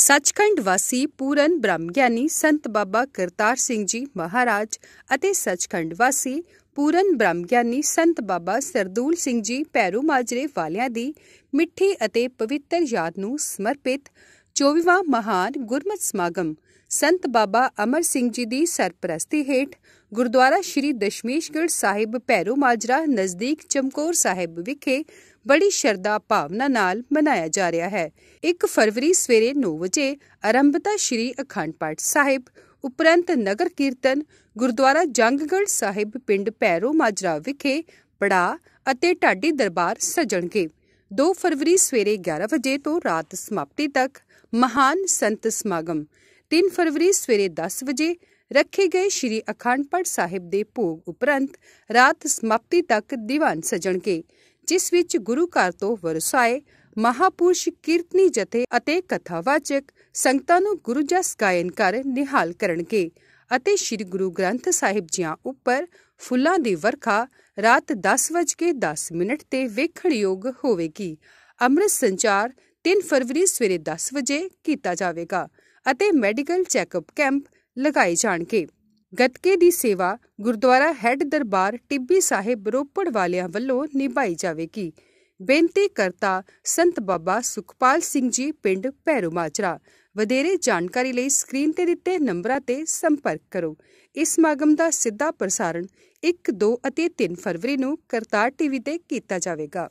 ਸੱਚਖੰਡ ਵਾਸੀ ਪੂਰਨ ਗਿਆਨੀ ਸੰਤ ਬਾਬਾ ਕਰਤਾਰ ਸਿੰਘ ਜੀ ਮਹਾਰਾਜ ਅਤੇ ਸੱਚਖੰਡ ਵਾਸੀ ਪੂਰਨ ਗਿਆਨੀ ਸੰਤ ਬਾਬਾ ਸਰਦੂਲ ਸਿੰਘ ਜੀ ਪੈਰੂ ਮਾਜਰੇ ਵਾਲਿਆਂ ਦੀ ਮਿੱਠੀ ਅਤੇ ਪਵਿੱਤਰ ਯਾਦ ਨੂੰ ਸਮਰਪਿਤ 24ਵਾਂ ਮਹਾਨ ਗੁਰਮਤ ਸਮਾਗਮ ਸੰਤ ਬਾਬਾ ਅਮਰ ਸਿੰਘ ਜੀ ਦੀ ਸਰਪ੍ਰਸਤੀ ਹੇਠ ਗੁਰਦੁਆਰਾ ਸ਼੍ਰੀ ਦਸ਼ਮੇਸ਼ਗੜ ਸਾਹਿਬ ਪੈਰੋ ਮਾਜਰਾ ਨਜ਼ਦੀਕ ਚਮਕੌਰ ਸਾਹਿਬ ਵਿਖੇ ਬੜੀ ਸ਼ਰਧਾ ਭਾਵਨਾ ਨਾਲ ਮਨਾਇਆ ਜਾ ਰਿਹਾ ਹੈ 1 ਫਰਵਰੀ ਸਵੇਰੇ 9 ਵਜੇ ਆਰੰਭਤਾ ਸ਼੍ਰੀ ਅਖੰਡ ਪਾਠ ਸਾਹਿਬ ਉਪਰੰਤ ਨਗਰ ਕੀਰਤਨ ਗੁਰਦੁਆਰਾ ਜੰਗਗੜ ਸਾਹਿਬ ਪਿੰਡ ਪੈਰੋ ਮਾਜਰਾ ਵਿਖੇ ਪੜਾ ਅਤੇ ਢਾਡੀ ਦਰਬਾਰ ਸਜਣਗੇ 2 ਫਰਵਰੀ ਸਵੇਰੇ 11 ਵਜੇ ਤੋਂ ਰਾਤ ਸਮਾਪਤੀ ਤੱਕ ਮਹਾਨ ਸੰਤ ਸਮਾਗਮ 3 ਫਰਵਰੀ ਸਵੇਰੇ 10 ਵਜੇ ਰੱਖੇ ਗਏ ਸ਼੍ਰੀ ਅਖੰਡ ਪਾਠ ਸਾਹਿਬ ਦੇ ਭੋਗ ਉਪਰੰਤ ਰਾਤ ਸਮਾਪਤੀ ਤੱਕ ਦੀਵਾਨ ਸਜਣਗੇ ਜਿਸ ਵਿੱਚ ਗੁਰੂ ਘਰ ਤੋਂ ਵਰਸਾਏ ਮਹਾਪੁਰਸ਼ ਕੀਰਤਨੀ ਜਥੇ ਅਤੇ ਕਥਾਵਾਚਕ ਸੰਗਤਾਂ ਨੂੰ ਗੁਰੂ ਜਸ ਗਾਇਨ ਕਰ ਨਿਹਾਲ ਕਰਨਗੇ ਅਤੇ ਸ਼੍ਰੀ ਗੁਰੂ ਗ੍ਰੰਥ ਸਾਹਿਬ ਜੀਆਂ ਉੱਪਰ ਫੁੱਲਾਂ ਦੀ ਵਰਖਾ ਰਾਤ 10:10 ਮਿੰਟ ਤੇ ਵੇਖਣ ਯੋਗ ਹੋਵੇਗੀ ਅੰਮ੍ਰਿਤ ਸੰਚਾਰ 3 ਫਰਵਰੀ ਸਵੇਰੇ 10 ਵਜੇ ਕੀਤਾ ਜਾਵੇਗਾ ਅਤੇ ਮੈਡੀਕਲ ਚੈੱਕਅਪ ਕੈਂਪ ਲਗਾਏ ਜਾਣਗੇ ਗਤਕੇ ਦੀ ਸੇਵਾ ਗੁਰਦੁਆਰਾ ਹੈੱਡ ਦਰਬਾਰ ਟਿੱਬੀ ਸਾਹਿਬ ਰੋਪੜ ਵਾਲਿਆਂ ਵੱਲੋਂ ਨਿਭਾਈ ਜਾਵੇਗੀ ਬੇਨਤੀ ਕਰਤਾ ਸੰਤ ਬਾਬਾ ਸੁਖਪਾਲ ਸਿੰਘ ਜੀ ਪਿੰਡ ਪੈਰੂ ਮਾਚਰਾ ਵਧੇਰੇ ਜਾਣਕਾਰੀ ਲਈ ਸਕਰੀਨ ਤੇ ਦਿੱਤੇ ਨੰਬਰਾਂ ਤੇ ਸੰਪਰਕ ਕਰੋ ਇਸ ਸਮਾਗਮ ਦਾ ਸਿੱਧਾ ਪ੍ਰਸਾਰਣ 1 2 ਅਤੇ 3 ਫਰਵਰੀ ਨੂੰ ਕਰਤਾਰ ਟੀਵੀ ਤੇ ਕੀਤਾ ਜਾਵੇਗਾ